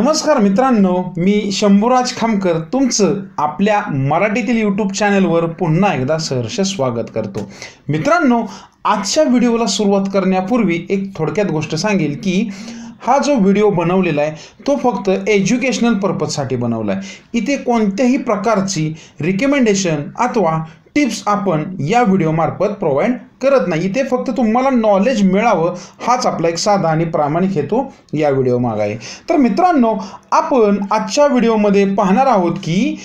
नमस्कार मित्रांनो मी शंभूराज खामकर तुमचं आपल्या मराठीतील यूट्यूब चॅनलवर पुन्हा एकदा सहर्ष स्वागत करतो मित्रांनो आजच्या व्हिडिओला सुरुवात करण्यापूर्वी एक थोडक्यात गोष्ट सांगेल की हा जो व्हिडिओ बनवलेला आहे तो फक्त एज्युकेशनल पर्पजसाठी बनवला आहे इथे कोणत्याही प्रकारची रिकमेंडेशन अथवा टिप्स आपण या व्हिडिओमार्फत प्रोव्हाइड करत नाही ते फक्त तुम्हाला नॉलेज मिळावं हाच आपला एक साधा आणि प्रामाणिक हेतू या व्हिडिओमाग आहे तर मित्रांनो आपण आजच्या व्हिडिओमध्ये पाहणार आहोत की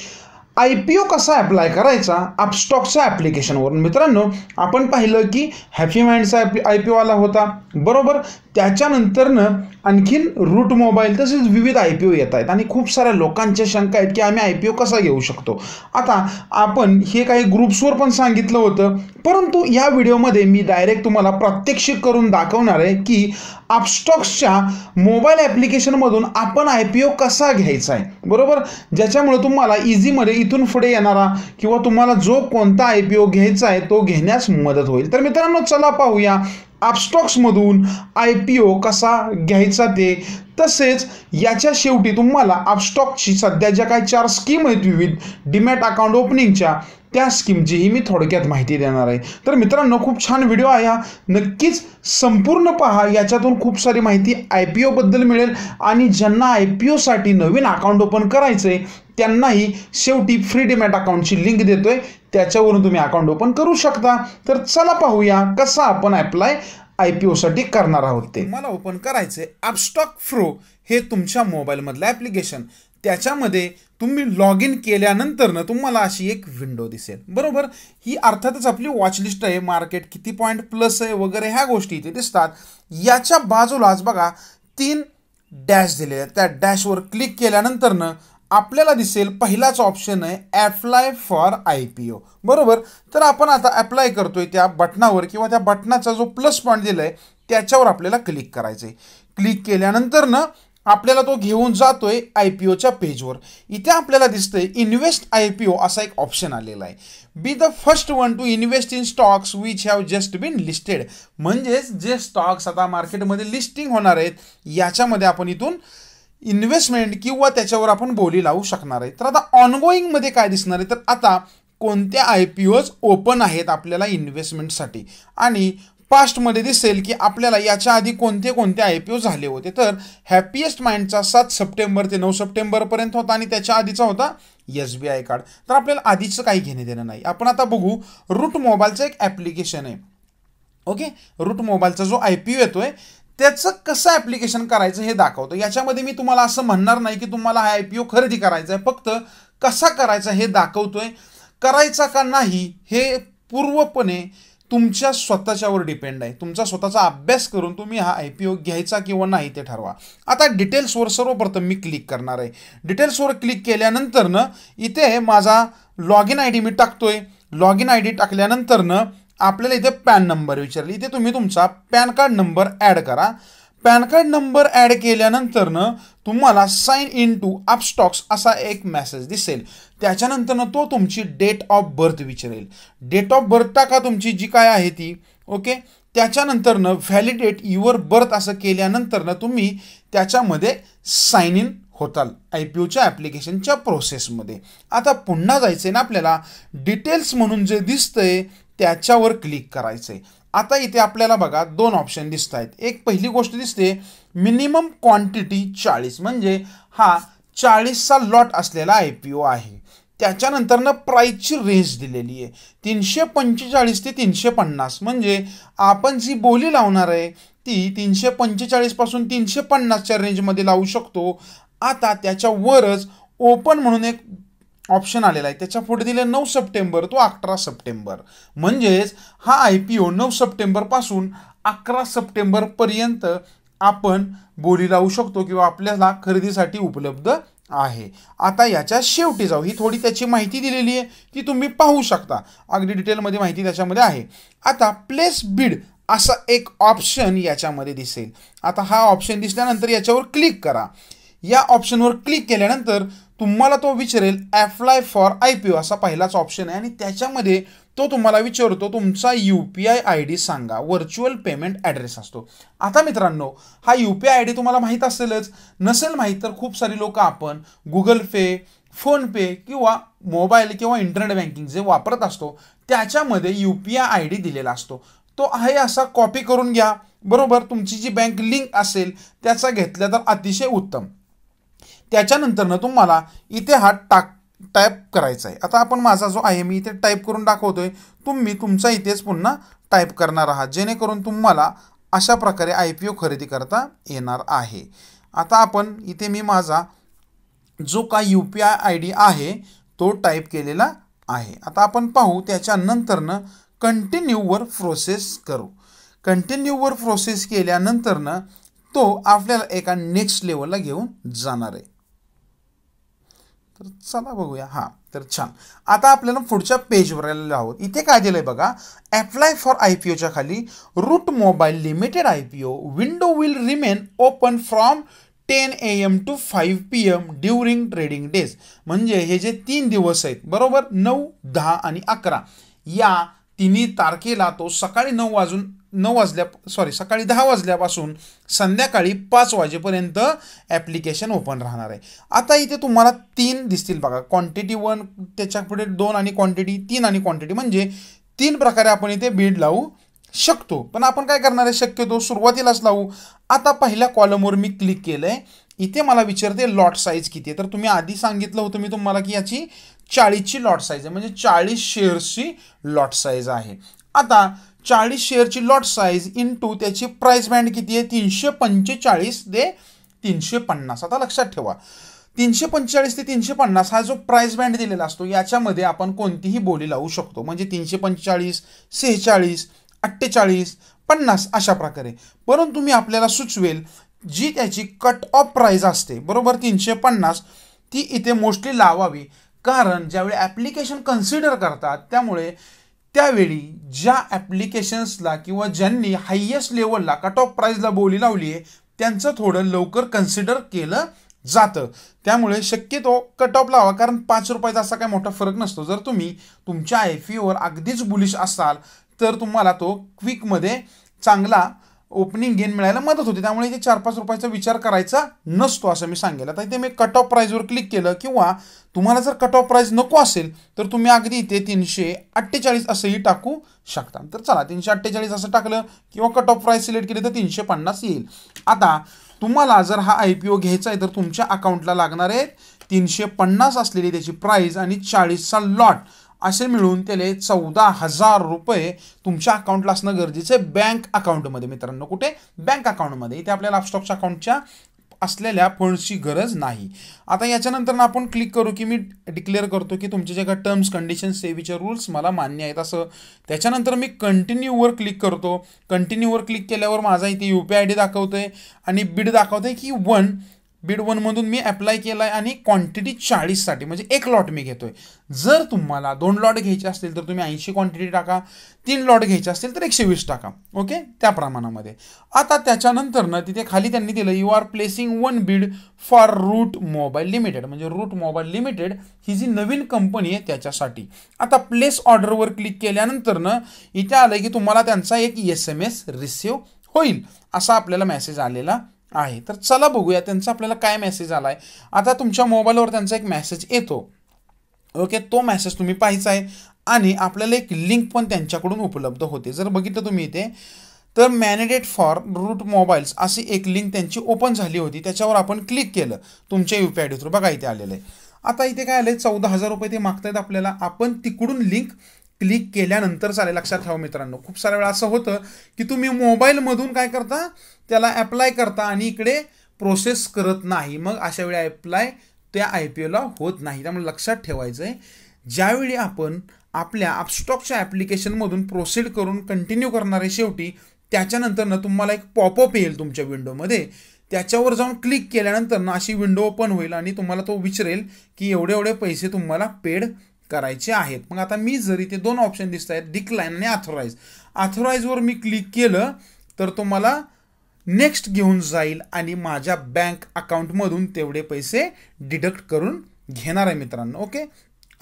आय पी ओ कसा ॲप्लाय करायचा अपस्टॉकच्या ॲप्लिकेशनवरून मित्रांनो आपण पाहिलं की हॅपी माइंडचा ॲप आय पी ओ आला होता बरोबर त्याच्यानंतरनं आणखीन रूट मोबाईल तसेच विविध आय पी ओ येत आहेत आणि खूप साऱ्या लोकांच्या शंका आहेत की आम्ही आय पी ओ कसा घेऊ शकतो आता आपण हे काही ग्रुप्सवर पण सांगितलं होतं परंतु या व्हिडिओमध्ये मी डायरेक्ट तुम्हाला प्रात्यक्षिक करून दाखवणार आहे की आपस्टॉक्सच्या मोबाईल ॲप्लिकेशनमधून आपण आय पी ओ कसा घ्यायचा आहे बरोबर ज्याच्यामुळे तुम्हाला इझीमध्ये इथून पुढे येणारा किंवा तुम्हाला जो कोणता आय पी ओ घ्यायचा आहे तो घेण्यास मदत होईल तर मित्रांनो चला पाहूया आपस्टॉक्समधून आय पी ओ कसा घ्यायचा ते तसेच याच्या शेवटी तुम्हाला आपस्टॉकची सध्या ज्या काही चार स्कीम आहेत विविध डिमॅट अकाउंट ओपनिंगच्या त्या स्कीमचीही मी थोडक्यात माहिती देणार आहे तर मित्रांनो खूप छान व्हिडिओ आहे हा नक्कीच संपूर्ण पहा याच्यातून खूप सारी माहिती आय पी ओबद्दल मिळेल आणि ज्यांना आय पी ओसाठी नवीन अकाउंट ओपन करायचं आहे त्यांनाही शेवटी फ्री डिमॅट अकाउंटची लिंक देतोय त्याच्यावरून तुम्ही अकाउंट ओपन करू शकता तर चला पाहूया कसा आपण ॲप्लाय आय पी ओसाठी करणार आहोत ते मला ओपन आहे ॲपस्टॉक फ्रो हे तुमच्या मोबाईलमधलं ॲप्लिकेशन त्याच्यामध्ये तुम्ही लॉग इन केल्यानंतरनं तुम्हाला अशी एक विंडो दिसेल बरोबर ही अर्थातच आपली वॉचलिस्ट आहे मार्केट किती पॉईंट प्लस आहे वगैरे ह्या गोष्टी इथे दिसतात याच्या बाजूलाच बघा तीन डॅश दिले आहेत त्या डॅशवर क्लिक केल्यानंतरनं आपल्याला दिसेल पहिलाच ऑप्शन आहे apply for I P O बरोबर तर आपण आता ॲप्लाय करतोय त्या बटनावर किंवा त्या बटनाचा जो प्लस पॉईंट दिला आहे त्याच्यावर आपल्याला क्लिक करायचं आहे क्लिक केल्यानंतरनं आपल्याला तो घेऊन जातोय आय पी ओच्या पेजवर इथे आपल्याला दिसतंय इन्व्हेस्ट आय पी ओ असा एक ऑप्शन आलेला आहे be the first one to invest in stocks which have just been listed म्हणजेच जे स्टॉक्स आता मार्केटमध्ये लिस्टिंग होणार आहेत याच्यामध्ये आपण इथून इन्व्हेस्टमेंट किंवा त्याच्यावर आपण बोली लावू शकणार आहे तर आता ऑनगोईंगमध्ये काय दिसणार आहे तर आता कोणत्या आय पी ओज ओपन आहेत आपल्याला इन्व्हेस्टमेंटसाठी आणि पास्टमध्ये दिसेल की आपल्याला याच्या आधी कोणते कोणते आय पी ओ झाले होते तर हॅपिएस्ट माइंडचा सात सप्टेंबर ते नऊ सप्टेंबरपर्यंत होता आणि त्याच्या आधीचा होता एस बी आय कार्ड तर आपल्याला आधीचं काही घेणे देणं नाही आपण आता बघू रूट मोबाईलचं एक ॲप्लिकेशन आहे ओके रूट मोबाईलचा जो आय पी ओ येतोय त्याचं कसं ॲप्लिकेशन करायचं हे दाखवतो याच्यामध्ये मी तुम्हाला असं म्हणणार नाही की तुम्हाला हा आय पी ओ खरेदी करायचा आहे फक्त कसा करायचा हे दाखवतोय करायचा का नाही हे पूर्वपणे तुमच्या स्वतःच्यावर डिपेंड आहे तुमचा स्वतःचा अभ्यास करून तुम्ही हा आय पी ओ घ्यायचा किंवा नाही ते ठरवा आता डिटेल्सवर सर्वप्रथम मी क्लिक करणार आहे डिटेल्सवर क्लिक केल्यानंतरनं इथे माझा लॉग इन आय डी मी टाकतो आहे लॉग इन आय डी टाकल्यानंतरनं आपल्याला इथे पॅन नंबर विचारली इथे तुम्ही तुमचा पॅन कार्ड नंबर ॲड करा पॅन कार्ड नंबर ॲड केल्यानंतरनं तुम्हाला साईन इन टू अपस्टॉक्स असा एक मेसेज दिसेल त्याच्यानंतरनं तो तुमची डेट ऑफ बर्थ विचारेल डेट ऑफ बर्थ टाका तुमची जी काय आहे ती ओके त्याच्यानंतरनं व्हॅलिडेट युअर बर्थ असं केल्यानंतरनं तुम्ही त्याच्यामध्ये साईन इन होताल आय पी ओच्या ॲप्लिकेशनच्या प्रोसेसमध्ये आता पुन्हा जायचं आहे ना आपल्याला डिटेल्स म्हणून जे दिसतंय त्याच्यावर क्लिक करायचं आहे आता इथे आपल्याला बघा दोन ऑप्शन दिसत आहेत एक पहिली गोष्ट दिसते मिनिमम क्वांटिटी चाळीस म्हणजे हा चाळीसचा लॉट असलेला आय पी ओ आहे त्याच्यानंतरनं प्राईजची रेंज दिलेली आहे तीनशे पंचेचाळीस ते तीनशे पन्नास म्हणजे आपण जी बोली लावणार आहे ती तीनशे पंचेचाळीसपासून तीनशे पन्नासच्या रेंजमध्ये लावू शकतो आता त्याच्यावरच ओपन म्हणून एक ऑप्शन आलेला आहे त्याच्या पुढे दिले नऊ सप्टेंबर तो अकरा सप्टेंबर म्हणजेच हा आय पी ओ नऊ सप्टेंबरपासून अकरा सप्टेंबरपर्यंत आपण बोली लावू शकतो किंवा आपल्याला खरेदीसाठी उपलब्ध आहे आता याच्या शेवटी जाऊ ही थोडी त्याची माहिती दिलेली आहे ती तुम्ही पाहू शकता अगदी डिटेलमध्ये माहिती त्याच्यामध्ये आहे आता प्लेस बीड असा एक ऑप्शन याच्यामध्ये दिसेल आता हा ऑप्शन दिसल्यानंतर याच्यावर क्लिक करा या ऑप्शनवर क्लिक केल्यानंतर तुम्हाला तो विचारेल apply for I P O असा पहिलाच ऑप्शन आहे आणि त्याच्यामध्ये तो तुम्हाला विचारतो तुमचा U P I I D सांगा व्हर्च्युअल पेमेंट ॲड्रेस असतो आता मित्रांनो हा U P I I D तुम्हाला माहीत असेलच नसेल माहीत तर खूप सारी लोक आपण गुगल पे फोनपे किंवा मोबाईल किंवा इंटरनेट बँकिंग जे वापरत असतो त्याच्यामध्ये U P I I D दिलेला असतो तो आहे असा कॉपी करून घ्या बरोबर तुमची जी बँक लिंक असेल त्याचा घेतल्या तर अतिशय उत्तम त्याच्यानंतरनं तुम्हाला इथे हा टाक टाईप करायचा आहे आता आपण माझा जो आहे मी इथे टाईप करून दाखवतोय तुम्ही तुमचा इथेच पुन्हा टाईप करणार आहात जेणेकरून तुम्हाला अशा प्रकारे आय पी ओ खरेदी करता येणार आहे आता आपण इथे मी माझा जो का U P I I D आहे तो टाईप केलेला आहे आता आपण पाहू त्याच्यानंतरनं कंटिन्यूवर प्रोसेस करू कंटिन्यूवर प्रोसेस केल्यानंतरनं तो आपल्याला एका नेक्स्ट लेवलला घेऊन जाणार आहे तर चला बघूया हां तर छान आता आपल्याला पुढच्या पेजवर आलेलो आहोत इथे काय दिलं आहे बघा ॲप्लाय फॉर आय पी ओच्या खाली Route Mobile Limited I P O window will remain open from ten A M to five P M during trading days म्हणजे हे जे तीन दिवस आहेत बरोबर नऊ दहा आणि अकरा या तिन्ही तारखेला तो सकाळी नऊ वाजून नऊ वाजल्या सॉरी सकाळी दहा वाजल्यापासून संध्याकाळी पाच वाजेपर्यंत ॲप्लिकेशन ओपन राहणार आहे आता इथे तुम्हाला तीन दिसतील बघा क्वांटिटी वन त्याच्यापुढे दोन आणि क्वांटिटी तीन आणि क्वांटिटी म्हणजे तीन प्रकारे आपण इथे बीड लावू शकतो पण आपण काय करणार आहे शक्यतो सुरुवातीलाच लावू आता पहिल्या कॉलमवर मी क्लिक केलं आहे इथे मला विचारते लॉट साईज किती आहे तर तुम्ही आधी सांगितलं होतं मी तुम्हाला की याची चाळीसची लॉट साईज आहे म्हणजे चाळीस शेअर्सची लॉट साईज आहे आता चाळीस शेअरची लॉट साईज इन टू त्याची प्राईस बँड किती आहे तीनशे पंचेचाळीस ते तीनशे पन्नास आता लक्षात ठेवा तीनशे पंचेचाळीस ते तीनशे पन्नास हा जो प्राईस बँड दिलेला असतो याच्यामध्ये आपण कोणतीही बोली लावू शकतो म्हणजे तीनशे पंचेचाळीस सेहेचाळीस अठ्ठेचाळीस पन्नास अशा प्रकारे परंतु मी आपल्याला सुचवेल जी त्याची कट ऑफ प्राईज असते बरोबर तीनशे पन्नास ती इथे मोस्टली लावावी कारण ज्यावेळी ॲप्लिकेशन कन्सिडर करतात त्यामुळे त्यावेळी ज्या ॲप्लिकेशन्सला किंवा ज्यांनी हायेस्ट लेवलला कट ऑफ प्राईजला बोली लावली आहे त्यांचं थोडं लवकर कन्सिडर केलं जातं त्यामुळे शक्यतो कट ऑफ लावा कारण पाच रुपयाचा असा काय मोठा फरक नसतो जर तुम्ही तुमच्या आय फीवर अगदीच बुलिश असाल तर तुम्हाला तो क्विकमध्ये चांगला ओपनिंग गेन मिळायला मदत होते त्यामुळे इथे चार पाच रुपयाचा विचार करायचा नसतो असं मी सांगेल आता इथे मी कट ऑफ प्राईजवर क्लिक केलं किंवा तुम्हाला जर कट ऑफ प्राईज नको असेल तर तुम्ही अगदी इथे तीनशे अठ्ठेचाळीस असंही टाकू शकता तर चला तीनशे अठ्ठेचाळीस असं टाकलं किंवा कट ऑफ प्राईज सिलेक्ट केली तर तीनशे पन्नास येईल आता तुम्हाला जर हा आय पी ओ घ्यायचा आहे तर तुमच्या अकाउंटला लागणार आहेत तीनशे पन्नास असलेली त्याची प्राईज आणि चाळीसचा लॉट असे मिळून त्याला चौदा हजार रुपये तुमच्या अकाउंटला असणं गरजेचं आहे बँक अकाउंटमध्ये मित्रांनो कुठे बँक अकाउंटमध्ये इथे आपल्याला लाफस्टॉकच्या अकाउंटच्या असलेल्या फंड्सची गरज नाही आता याच्यानंतर आपण क्लिक करू की मी डिक्लेअर करतो की तुमचे जे काय टर्म्स कंडिशन्स सेवीचे रूल्स मला मान्य आहेत असं त्याच्यानंतर मी कंटिन्यूवर क्लिक करतो कंटिन्यूवर क्लिक केल्यावर माझा इथे यू पी आय डी दाखवतो आहे आणि बीड दाखवतं आहे की वन बीड वनमधून मी अप्लाय केला आहे आणि क्वांटिटी चाळीससाठी म्हणजे एक लॉट मी घेतो आहे जर तुम्हाला दोन लॉट घ्यायचे असतील तर तुम्ही ऐंशी क्वांटिटी टाका तीन लॉट घ्यायचे असतील तर एकशे वीस टाका ओके त्या प्रमाणामध्ये आता त्याच्यानंतर ना तिथे खाली त्यांनी दिलं you are placing one bid for Route Mobile Limited म्हणजे रूट मोबाईल लिमिटेड ही जी नवीन कंपनी आहे त्याच्यासाठी आता प्लेस ऑर्डरवर क्लिक केल्यानंतर ना इथे आलं की तुम्हाला त्यांचा एक एस एम एस रिसिव्ह होईल असा आपल्याला मेसेज आलेला आहे तर चला बघूया त्यांचा आपल्याला काय मेसेज आला आहे आता तुमच्या मोबाईलवर त्यांचा एक मेसेज येतो ओके तो मेसेज तुम्ही पाहायचा आहे आणि आपल्याला एक लिंक पण त्यांच्याकडून उपलब्ध होते जर बघितलं तुम्ही इथे तर मॅनेडेट फॉर रूट मोबाईल्स अशी एक लिंक त्यांची ओपन झाली होती त्याच्यावर आपण क्लिक केलं तुमच्या U P I D through बघा इथे आलेलं आहे आता इथे काय आलं आहे चौदा हजार रुपये ते मागतायत आपल्याला आपण तिकडून लिंक क्लिक केल्यानंतर चालेल लक्षात ठेवा मित्रांनो खूप साऱ्या वेळा असं होतं की तुम्ही मोबाईलमधून काय करता त्याला ॲप्लाय करता आणि इकडे प्रोसेस करत नाही मग अशा वेळी ॲप्लाय त्या आय पी ओला होत नाही त्यामुळे लक्षात ठेवायचं आहे ज्यावेळी आपण आपल्या अपस्टॉकच्या ॲप्लिकेशनमधून प्रोसिड करून कंटिन्यू करणारे शेवटी त्याच्यानंतर ना तुम्हाला एक पॉपअप येईल तुमच्या विंडोमध्ये त्याच्यावर जाऊन क्लिक केल्यानंतर ना अशी विंडो ओपन होईल आणि तुम्हाला तो विचारेल की एवढे एवढे पैसे तुम्हाला पेड करायचे आहेत मग आता मी जरी ते दोन ऑप्शन दिसत आहेत डिक्लाईन आणि ऑथोराईज ऑथोराईजवर मी क्लिक केलं तर तो मला नेक्स्ट घेऊन जाईल आणि माझ्या बँक अकाउंटमधून तेवढे पैसे डिडक्ट करून घेणार आहे मित्रांनो ओके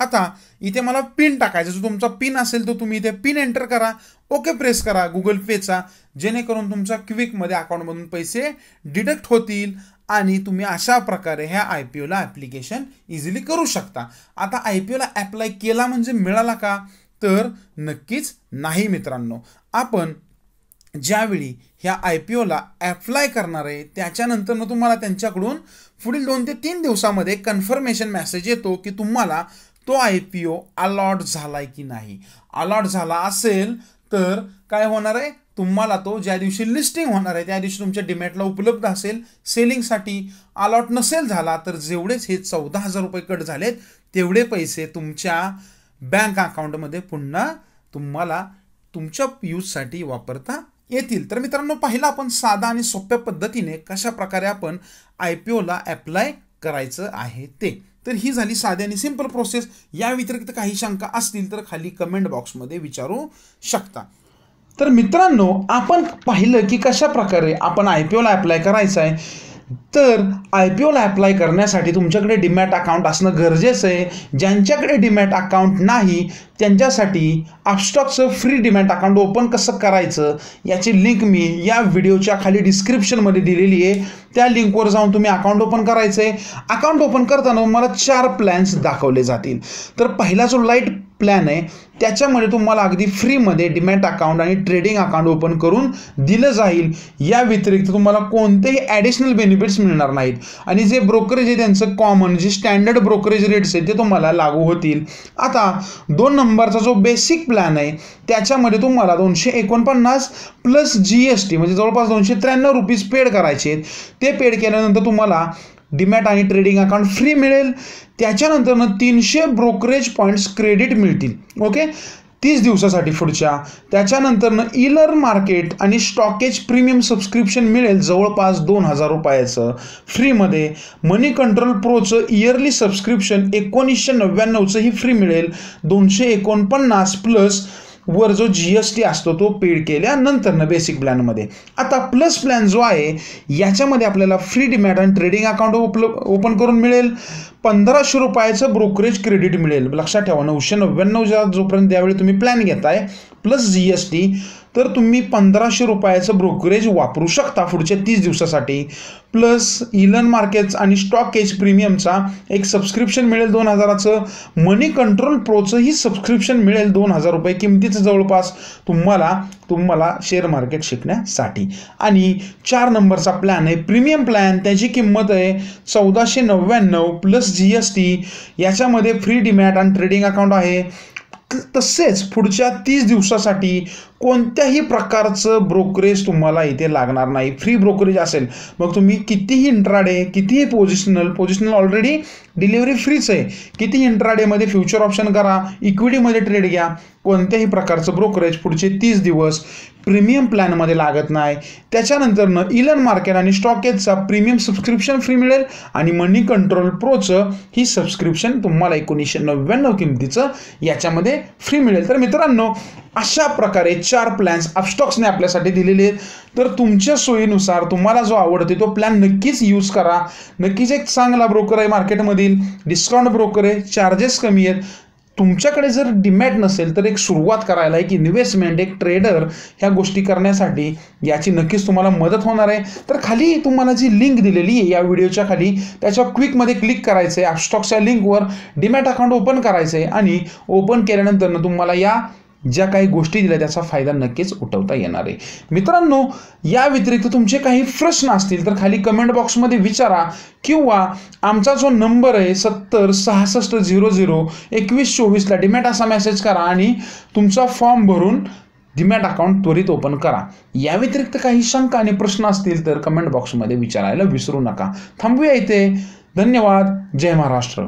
आता इथे मला पिन टाकायचा जो तुमचा पिन असेल तो तुम्ही इथे पिन एंटर करा ओके प्रेस करा गुगल पेचा जेणेकरून तुमच्या क्विकमध्ये अकाउंटमधून पैसे डिडक्ट होतील आणि तुम्ही अशा प्रकारे ह्या आय पी ओला ॲप्लिकेशन इझिली करू शकता आता आय पी ओला ॲप्लाय केला म्हणजे मिळाला का तर नक्कीच नाही मित्रांनो आपण ज्यावेळी ह्या आय पी ओला ॲप्लाय करणार आहे मग तुम्हाला त्यांच्याकडून पुढील दोन ते तीन दिवसामध्ये कन्फर्मेशन मेसेज येतो की तुम्हाला तो आय पी ओ अलॉट झाला आहे की नाही अलॉट झाला असेल तर काय होणार आहे तुम्हाला तो ज्या दिवशी लिस्टिंग होणार आहे त्या दिवशी तुमच्या डीमॅटला उपलब्ध असेल सेलिंगसाठी अलॉट नसेल झाला तर जेवढेच हे चौदा हजार रुपये कट झालेत तेवढे पैसे तुमच्या बँक अकाउंटमध्ये पुन्हा तुम्हाला तुमच्या यूजसाठी वापरता येतील तर मित्रांनो पाहिलं आपण साधा आणि सोप्या पद्धतीने कशा प्रकारे आपण आय पी ओला ॲप्लाय करायचं आहे ते तर ही झाली साधी आणि सिम्पल प्रोसेस या व्यतिरिक्त काही शंका असतील तर खाली कमेंट बॉक्समध्ये विचारू शकता तर मित्रांनो आपण पाहिलं की कशा प्रकारे आपण आय पी ओला अप्लाय करायचं आहे तर आय पी ओला अप्लाय करण्यासाठी तुमच्याकडे डिमॅट अकाउंट असणं गरजेचं आहे ज्यांच्याकडे डिमॅट अकाउंट नाही त्यांच्यासाठी आपस्टॉकचं फ्री डिमॅट अकाउंट ओपन कसं करायचं याची लिंक मी या व्हिडिओच्या खाली डिस्क्रिप्शनमध्ये दिलेली आहे त्या लिंकवर जाऊन तुम्ही अकाउंट ओपन करायचं आहे अकाउंट ओपन करताना मला चार प्लॅन्स दाखवले जातील तर पहिला जो लाईट प्लॅन आहे त्याच्यामध्ये तुम्हाला अगदी फ्रीमध्ये डिमॅट अकाउंट आणि ट्रेडिंग अकाउंट ओपन करून दिलं जाईल या व्यतिरिक्त तुम्हाला कोणतेही ॲडिशनल बेनिफिट्स मिळणार नाहीत आणि जे ब्रोकरेज आहे त्यांचं कॉमन जे स्टँडर्ड ब्रोकरेज रेट्स आहेत ते तुम्हाला लागू होतील आता दोन नंबरचा जो बेसिक प्लॅन आहे त्याच्यामध्ये तुम्हाला दोनशे एकोणपन्नास प्लस जी एस टी म्हणजे जवळपास दोनशे त्र्याण्णव रुपीज पेड करायचे आहेत ते पेड केल्यानंतर तुम्हाला डिमॅट आणि ट्रेडिंग अकाउंट फ्री मिळेल त्याच्यानंतरनं तीनशे ब्रोकरेज पॉईंट्स क्रेडिट मिळतील ओके तीस दिवसासाठी पुढच्या त्याच्यानंतरनं इलर मार्केट आणि स्टॉकेज प्रीमियम सबस्क्रिप्शन मिळेल जवळपास दोन हजार रुपयाचं फ्रीमध्ये मनी कंट्रोल प्रोचं इयरली सबस्क्रिप्शन एकोणीसशे नव्याण्णवचंही फ्री मिळेल दोनशे एकोणपन्नास प्लस वर जो जी एस टी असतो तो पेड केल्यानंतर ना बेसिक प्लॅनमध्ये आता प्लस प्लॅन जो आहे याच्यामध्ये आपल्याला फ्री डिमॅट आणि ट्रेडिंग अकाउंट उपलब्ध ओपन करून मिळेल पंधराशे रुपयाचं ब्रोकरेज क्रेडिट मिळेल लक्षात ठेवा नऊशे नव्याण्णव जोपर्यंत यावेळी तुम्ही प्लॅन घेताय प्लस जी एस टी तर तुम्ही पंधराशे रुपयाचं ब्रोकरेज वापरू शकता पुढच्या तीस दिवसासाठी प्लस इलन मार्केट्स आणि स्टॉक एज प्रीमियमचा एक सबस्क्रिप्शन मिळेल दोन हजाराचं मनी कंट्रोल प्रोचंही सबस्क्रिप्शन मिळेल दोन हजार रुपये किमतीचं जवळपास तुम्हाला तुम्हाला शेअर मार्केट शिकण्यासाठी आणि चार नंबरचा प्लॅन आहे प्रीमियम प्लॅन त्याची किंमत आहे चौदाशे नव्याण्णव प्लस जी एस टी याच्यामध्ये फ्री डिमॅट आणि ट्रेडिंग अकाउंट आहे तसेच पुढच्या तीस दिवसासाठी कोणत्याही प्रकारचं ब्रोकरेज तुम्हाला इथे लागणार नाही फ्री ब्रोकरेज असेल मग तुम्ही कितीही इंट्राडे कितीही पोझिशनल पोझिशनल ऑलरेडी डिलिव्हरी फ्रीच आहे किती इंट्राडेमध्ये फ्युचर ऑप्शन करा इक्विटीमध्ये ट्रेड घ्या कोणत्याही प्रकारचं ब्रोकरेज पुढचे तीस दिवस प्रीमियम प्लॅनमध्ये लागत नाही त्याच्यानंतरनं इलन मार्केट आणि स्टॉकेजचा प्रीमियम सबस्क्रिप्शन फ्री मिळेल आणि मनी कंट्रोल प्रोचं ही सबस्क्रिप्शन तुम्हाला एकोणीसशे नव्याण्णव किमतीचं याच्यामध्ये फ्री मिळेल तर मित्रांनो अशा प्रकारे चार प्लॅन्स अपस्टॉक्सने आपल्यासाठी दिलेले आहेत तर तुमच्या सोयीनुसार तुम्हाला जो आवडते तो प्लॅन नक्कीच यूज करा नक्कीच एक चांगला ब्रोकर आहे मार्केटमधील डिस्काउंट ब्रोकर आहे चार्जेस कमी आहेत तुमच्याकडे जर डिमॅट नसेल तर एक सुरुवात करायला एक इन्व्हेस्टमेंट एक ट्रेडर ह्या गोष्टी करण्यासाठी याची नक्कीच तुम्हाला मदत होणार आहे तर खाली तुम्हाला जी लिंक दिलेली आहे या व्हिडिओच्या खाली त्याच्यावर क्विकमध्ये क्लिक करायचं आहे ॲपस्टॉक्सच्या लिंकवर डिमॅट अकाउंट ओपन करायचं आहे आणि ओपन केल्यानंतरनं तुम्हाला या ज्या काही गोष्टी दिल्या त्याचा फायदा नक्कीच उठवता येणार आहे मित्रांनो या व्यतिरिक्त तुमचे काही प्रश्न असतील तर खाली कमेंट बॉक्समध्ये विचारा किंवा आमचा जो नंबर आहे सत्तर सहासष्ट झिरो झिरो एकवीस चोवीसला डिमॅट असा मेसेज करा आणि तुमचा फॉर्म भरून डिमॅट अकाउंट त्वरित ओपन करा या व्यतिरिक्त काही शंका आणि प्रश्न असतील तर कमेंट बॉक्समध्ये विचारायला विसरू नका थांबूया इथे धन्यवाद जय महाराष्ट्र